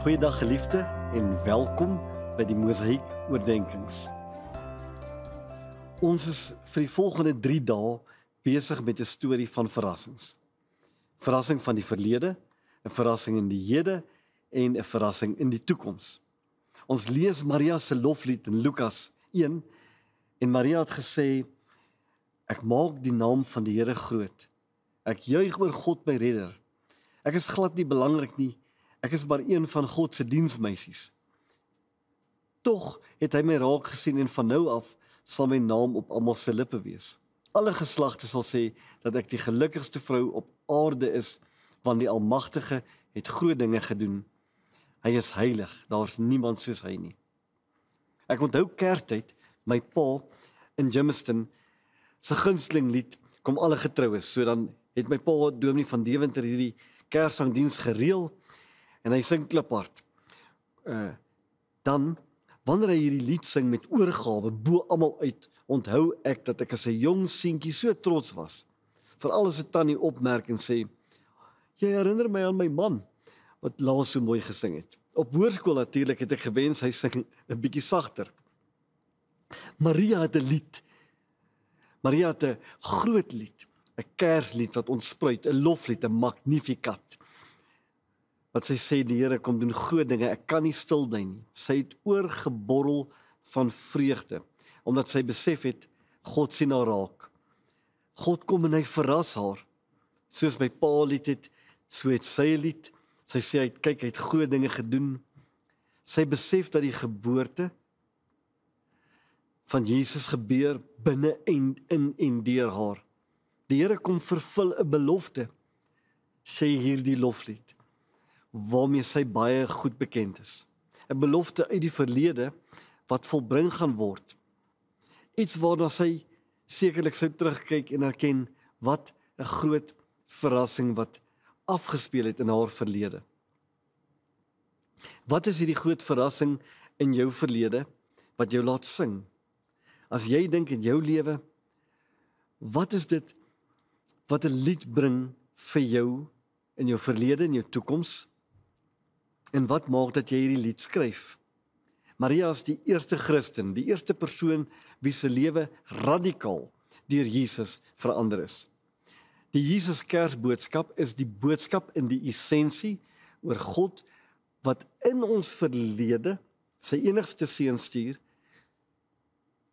Goeiedag geliefde en welkom by die Mosaïek oordeenkings. Ons is vir die volgende 3 dae besig met 'n storie van verrassings. Verrassing van die verlede, 'n verrassing in die hede en 'n verrassing in die toekoms. Ons lees Maria se loflied in Lukas 1 en Maria het gesê ek maak die naam van die Here groot. Ek juig oor God my redder. Ek is glad nie belangrik nie. Ek is maar een van God se diensmeisies. Tog het hy my raak gesien en van nou af sal my naam op almal se lippe wees. Alle geslagte sal sê dat ek die gelukkigste vrou op aarde is want die Almagtige het groot dinge gedoen. Hy is heilig, daar's niemand soos hy nie. Ek onthou Kerstyd my pa in Germiston se gunsteling lied kom alle getroues, so dan het my pa Dominee van Deventer hierdie Kersangdiens gereël en hy sing kliphard. Uh dan wanneer hy hierdie lied sing met oorgawe bo almal uit, onthou ek dat ek as 'n jong seentjie so trots was. Veral as 'n tannie opmerk en sê: "Jy herinner my aan my man wat laas so mooi gesing het." Op hoërskool natuurlik het ek gewens hy sing 'n bietjie sagter. Maria het 'n lied. Maria het 'n groot lied, 'n kerslied wat ontspruit, 'n loflied, 'n magnificat wat sy sê die Here kom doen groot dinge. Ek kan nie stil bly nie. Sy het oorgeborrel van vreugde omdat sy besef het God sien haar raak. God kom en hy verras haar. Soos my pa lied het, so het sy lied. Sy sê hy het kyk, hy het groot dinge gedoen. Sy besef dat die geboorte van Jesus gebeur binne en in en deur haar. Die Here kom vervul 'n belofte sê hierdie loflied waarmee sy baie goed bekend is. 'n Belofte uit die verlede wat volbring gaan word. Iets waarna sy sekerlik sou terugkyk en erken wat 'n groot verrassing wat afgespeel het in haar verlede. Wat is hierdie groot verrassing in jou verlede wat jou laat sing? As jy dink in jou lewe, wat is dit wat 'n lied bring vir jou in jou verlede en jou toekoms? En wat maak dat jy hierdie lied skryf? Maria is die eerste Christen, die eerste persoon wie se lewe radikaal deur Jesus verander is. Die Jesus Kersboodskap is die boodskap in die essensie oor God wat in ons verlede sy enigste seun stuur.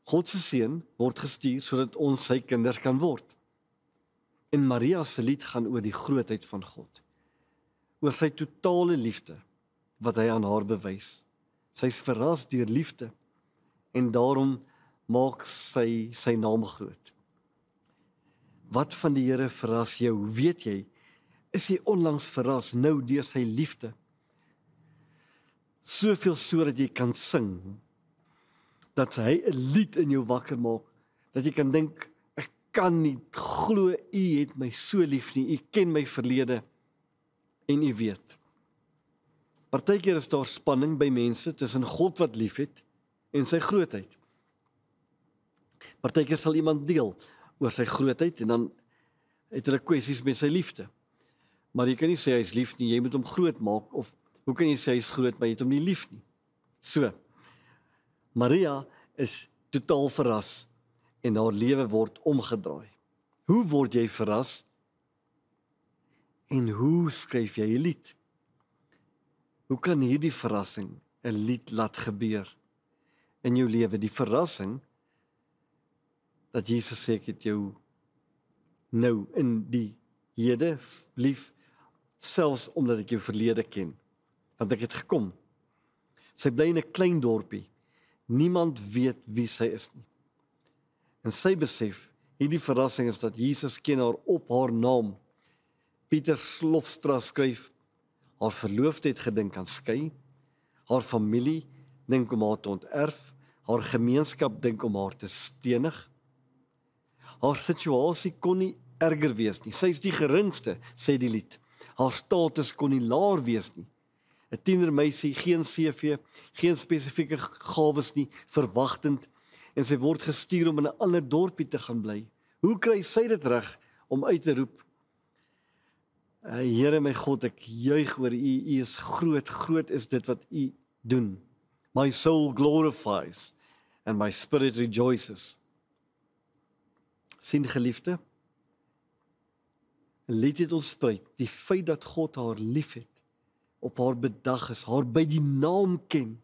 God se seun word gestuur sodat ons sy kinders kan word. En Maria se lied gaan oor die grootheid van God. Oor sy totale liefde wat hy aan haar bewys. Sy's verras deur liefde en daarom maak sy sy naam groot. Wat van die Here verras jou? Weet jy, is jy onlangs verras nou deur sy liefde? Soveel sodat jy kan sing dat hy 'n lied in jou wakker maak, dat jy kan dink ek kan nie glo u het my so lief nie. U ken my verlede en u weet. Partykeer is daar spanning by mense tussen God wat liefhet en sy grootheid. Partykeer sal iemand deel oor sy grootheid en dan het hulle kwessies met sy liefde. Maar jy kan nie sê hy's lief nie, jy moet hom groot maak of hoe kan jy sê hy's groot maar jy het hom nie lief nie? So. Maria is totaal verras en haar lewe word omgedraai. Hoe word jy verras? En hoe skryf jy 'n lied? Hoe kan hierdie verrassing 'n lied laat gebeur in jou lewe? Die verrassing dat Jesus sê ek het jou nou in die hede lief selfs omdat ek jou verlede ken want ek het gekom. Sy bly in 'n klein dorpie. Niemand weet wie sy is nie. En sy besef hierdie verrassing is dat Jesus ken haar op haar naam. Pieter Slofstra skryf haar verloofde het gedink aan skei, haar familie dink om haar te onterf, haar gemeenskap dink om haar te stenig. Haar situasie kon nie erger wees nie. Sy is die geringste, sê die lied. Haar status kon nie laer wees nie. 'n Tienermeisie, geen CV, geen spesifieke gawes nie, verwagtend en sy word gestuur om in 'n ander dorpie te gaan bly. Hoe kry sy dit reg om uit te roep Eh, Here my God, ek juig oor U. U is groot. Groot is dit wat U doen. My soul glorifies and my spirit rejoices. Sien geliefde, 'n lied het ons spruit, die feit dat God haar liefhet, op haar bedag is, haar by die naam ken.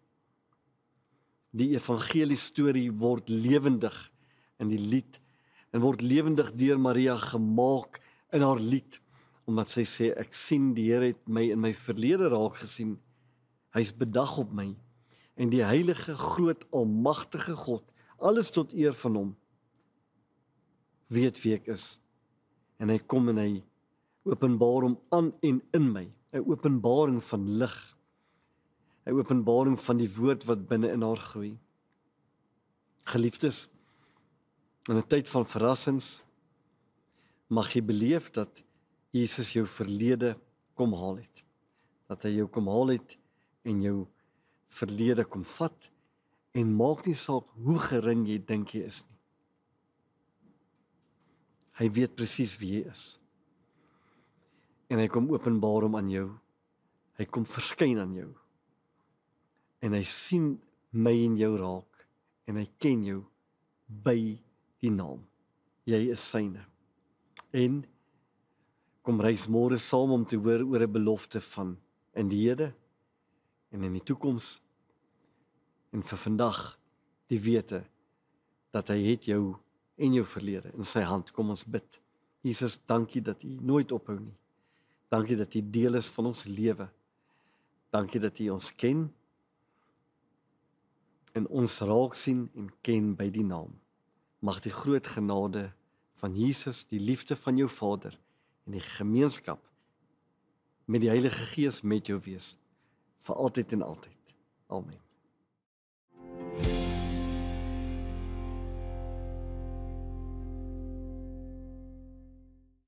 Die evangelie storie word lewendig in die lied en word lewendig deur Maria gemaak in haar lied omdat sy sê ek sien die Here het my in my verlede raak gesien. Hy's bedag op my. En die heilige groot almagtige God, alles tot eer van hom, weet wie ek is. En hy kom en hy openbaar hom aan en in my, 'n openbaring van lig. 'n Openbaring van die woord wat binne in haar groei. Geliefdes, in 'n tyd van verrassings mag jy beleef dat Jesus jou verlede kom haal het. Dat hy jou kom haal het en jou verlede kom vat en maak nie saak hoe gering jy dink jy is nie. Hy weet presies wie jy is. En hy kom openbaar hom aan jou. Hy kom verskyn aan jou. En hy sien my en jou raak en hy ken jou by die naam. Jy is syne. En kom reis môre saam om te hoor oor 'n belofte van in die hede en in die toekoms en vir vandag die wete dat hy het jou en jou verlede in sy hand. Kom ons bid. Jesus, dankie dat U nooit ophou nie. Dankie dat U deel is van ons lewe. Dankie dat U ons ken en ons raak sien en ken by die naam. Mag die groot genade van Jesus, die liefde van jou Vader en die gemeenskap met die Heilige Gees met jou wees vir altyd en altyd. Amen.